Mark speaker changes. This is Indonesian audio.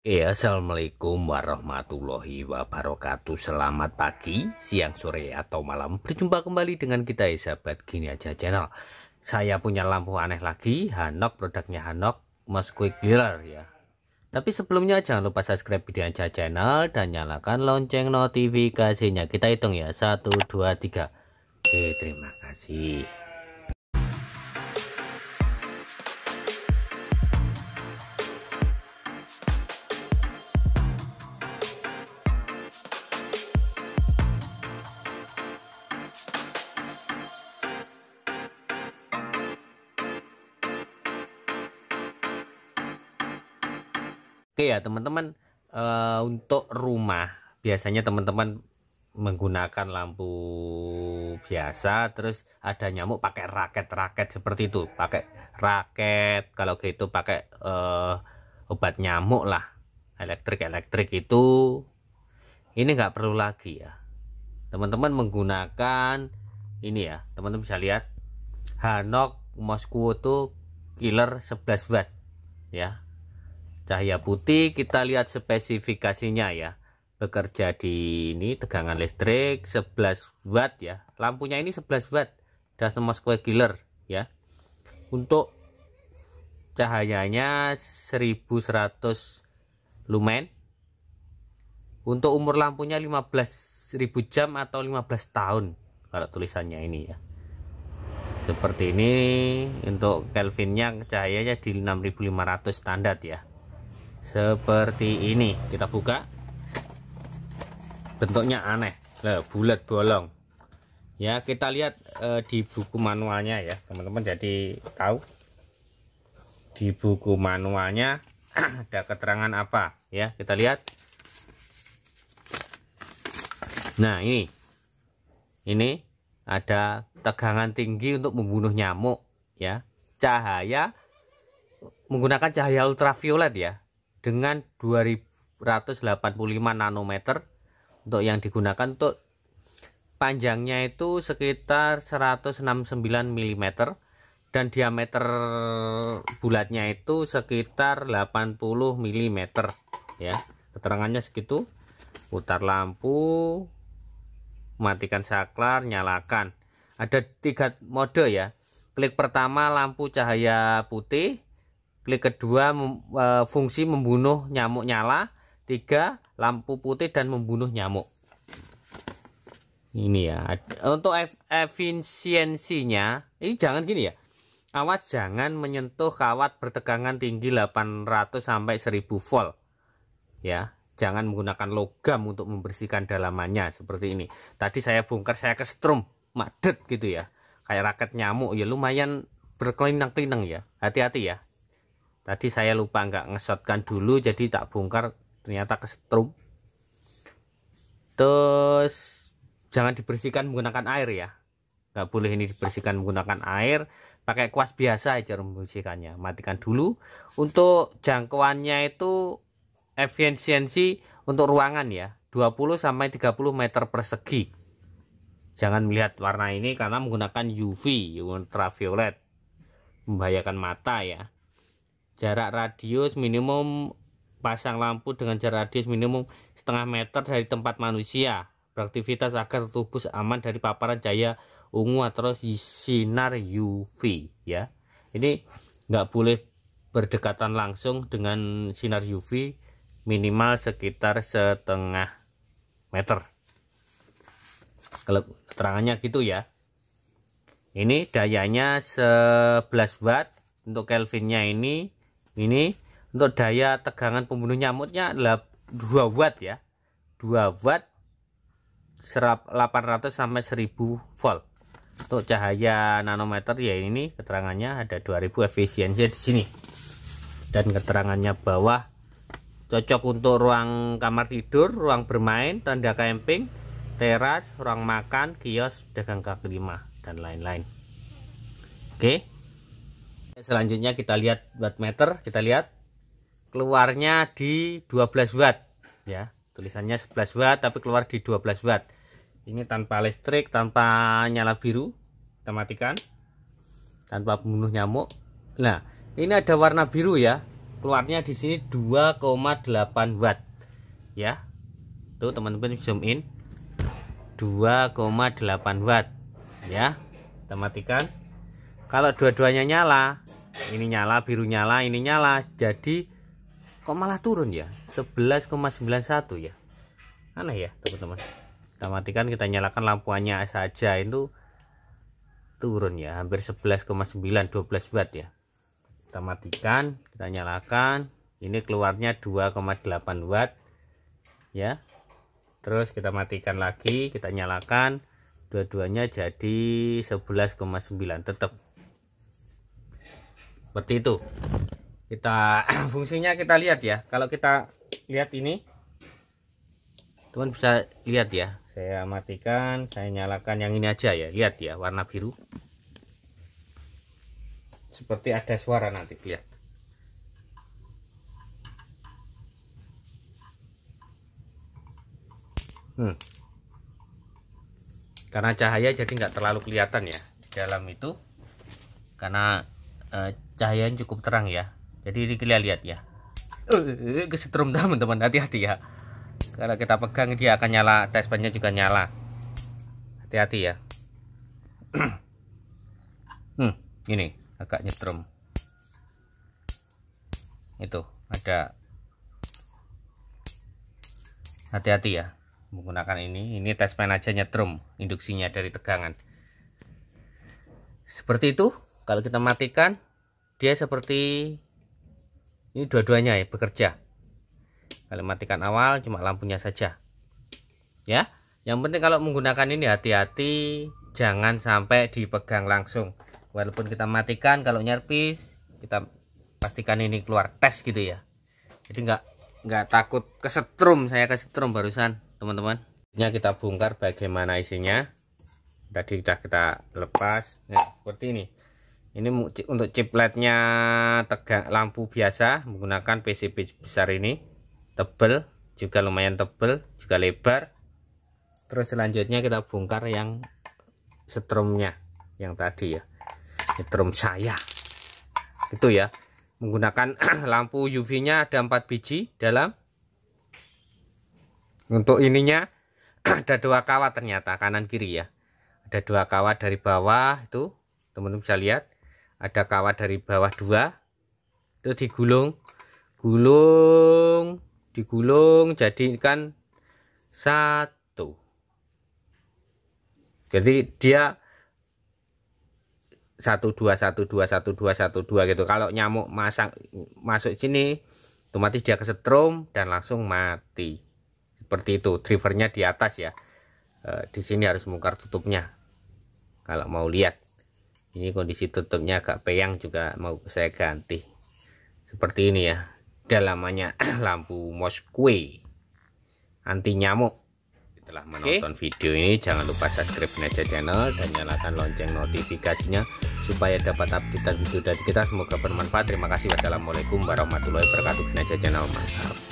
Speaker 1: Oke, iya, Assalamualaikum warahmatullahi wabarakatuh Selamat pagi, siang, sore, atau malam Berjumpa kembali dengan kita ya sahabat Gini Aja Channel Saya punya lampu aneh lagi Hanok, produknya Hanok Mas Quick Dealer ya Tapi sebelumnya jangan lupa subscribe Gini Aja Channel Dan nyalakan lonceng notifikasinya Kita hitung ya 1, 2, 3 Oke, terima kasih Oke ya teman-teman e, untuk rumah biasanya teman-teman menggunakan lampu biasa terus ada nyamuk pakai raket-raket seperti itu pakai raket kalau gitu pakai e, obat nyamuk lah elektrik-elektrik itu ini nggak perlu lagi ya teman-teman menggunakan ini ya teman-teman bisa lihat Hanok Moskwo killer 11 watt ya cahaya putih kita lihat spesifikasinya ya bekerja di ini tegangan listrik 11 watt ya lampunya ini 11 watt dan semua Square Killer ya untuk cahayanya 1100 lumen untuk umur lampunya 15.000 jam atau 15 tahun kalau tulisannya ini ya seperti ini untuk Kelvinnya cahayanya di 6500 standar ya seperti ini kita buka bentuknya aneh bulat bolong ya kita lihat eh, di buku manualnya ya teman-teman jadi tahu di buku manualnya ada keterangan apa ya kita lihat nah ini ini ada tegangan tinggi untuk membunuh nyamuk ya cahaya menggunakan cahaya ultraviolet ya dengan 285 nanometer untuk yang digunakan untuk panjangnya itu sekitar 169 mm dan diameter bulatnya itu sekitar 80 mm ya keterangannya segitu putar lampu matikan saklar nyalakan ada tiga mode ya klik pertama lampu cahaya putih klik kedua e, fungsi membunuh nyamuk nyala tiga lampu putih dan membunuh nyamuk ini ya untuk e-, efisiensinya ini jangan gini ya awas jangan menyentuh kawat bertegangan tinggi 800 sampai 1000 volt ya jangan menggunakan logam untuk membersihkan dalamannya seperti ini tadi saya bongkar saya ke strum madet gitu ya kayak raket nyamuk ya lumayan berkelinang-kelinang ya hati-hati ya tadi saya lupa nggak ngesotkan dulu jadi tak bongkar ternyata kesetrum terus jangan dibersihkan menggunakan air ya nggak boleh ini dibersihkan menggunakan air pakai kuas biasa aja membersihkannya matikan dulu untuk jangkauannya itu efisiensi untuk ruangan ya 20 sampai 30 meter persegi jangan melihat warna ini karena menggunakan UV ultraviolet membahayakan mata ya jarak radius minimum pasang lampu dengan jarak radius minimum setengah meter dari tempat manusia beraktivitas agar tubuh aman dari paparan cahaya ungu atau sinar UV ya ini nggak boleh berdekatan langsung dengan sinar UV minimal sekitar setengah meter kalau keterangannya gitu ya ini dayanya 11 watt untuk Kelvinnya ini ini untuk daya tegangan pembunuh nyamuknya adalah 2 watt ya 2 watt 800 sampai 1000 volt untuk cahaya nanometer ya ini keterangannya ada 2000 efisiensi di sini dan keterangannya bawah cocok untuk ruang kamar tidur, ruang bermain, tenda camping, teras, ruang makan, kios, dagang kaki lima, dan lain-lain. Oke. Okay selanjutnya kita lihat watt meter kita lihat keluarnya di 12 watt ya tulisannya 11 watt tapi keluar di 12 watt ini tanpa listrik tanpa nyala biru kita matikan tanpa pembunuh nyamuk nah ini ada warna biru ya keluarnya di sini 2,8 watt ya tuh teman-teman zoom in 2,8 watt ya kita matikan kalau dua-duanya nyala ini nyala biru nyala ini nyala jadi kok malah turun ya 11,91 ya aneh ya teman-teman kita matikan kita nyalakan lampuannya saja itu turun ya hampir 11,9 12 watt ya kita matikan kita nyalakan ini keluarnya 2,8 watt ya terus kita matikan lagi kita nyalakan dua-duanya jadi 11,9 tetap seperti itu kita fungsinya kita lihat ya kalau kita lihat ini teman bisa lihat ya saya matikan saya nyalakan yang ini aja ya lihat ya warna biru seperti ada suara nanti lihat hmm. karena cahaya jadi nggak terlalu kelihatan ya di dalam itu karena uh, cahaya cukup terang ya jadi ini kita lihat ya eh, eh, kesetrum teman-teman hati-hati ya kalau kita pegang dia akan nyala tespennya juga nyala hati-hati ya hmm, ini agak nyetrum itu ada hati-hati ya menggunakan ini ini tespen aja nyetrum induksinya dari tegangan seperti itu kalau kita matikan dia seperti ini dua-duanya ya bekerja kalau matikan awal cuma lampunya saja ya yang penting kalau menggunakan ini hati-hati jangan sampai dipegang langsung walaupun kita matikan kalau nyerpis kita pastikan ini keluar tes gitu ya jadi nggak nggak takut kesetrum saya kesetrum barusan teman-teman nya kita bongkar bagaimana isinya tadi sudah kita lepas nah, seperti ini ini untuk chipletnya tegak lampu biasa menggunakan PCB besar ini tebel juga lumayan tebel juga lebar terus selanjutnya kita bongkar yang setrumnya yang tadi ya setrum saya itu ya menggunakan lampu UV nya ada 4 biji dalam untuk ininya ada dua kawat ternyata kanan kiri ya ada dua kawat dari bawah itu teman-teman bisa lihat ada kawat dari bawah dua itu digulung gulung digulung jadi kan satu jadi dia satu dua satu dua satu dua satu dua gitu kalau nyamuk masang masuk sini otomatis dia kesetrum dan langsung mati seperti itu drivernya di atas ya e, di sini harus mungkar tutupnya kalau mau lihat ini kondisi tutupnya agak peyang juga mau saya ganti seperti ini ya dalamannya lampu moskwe anti nyamuk setelah menonton okay. video ini jangan lupa subscribe Neja channel dan nyalakan lonceng notifikasinya supaya dapat update video dari kita semoga bermanfaat terima kasih wassalamualaikum warahmatullahi wabarakatuh Neja channel mantap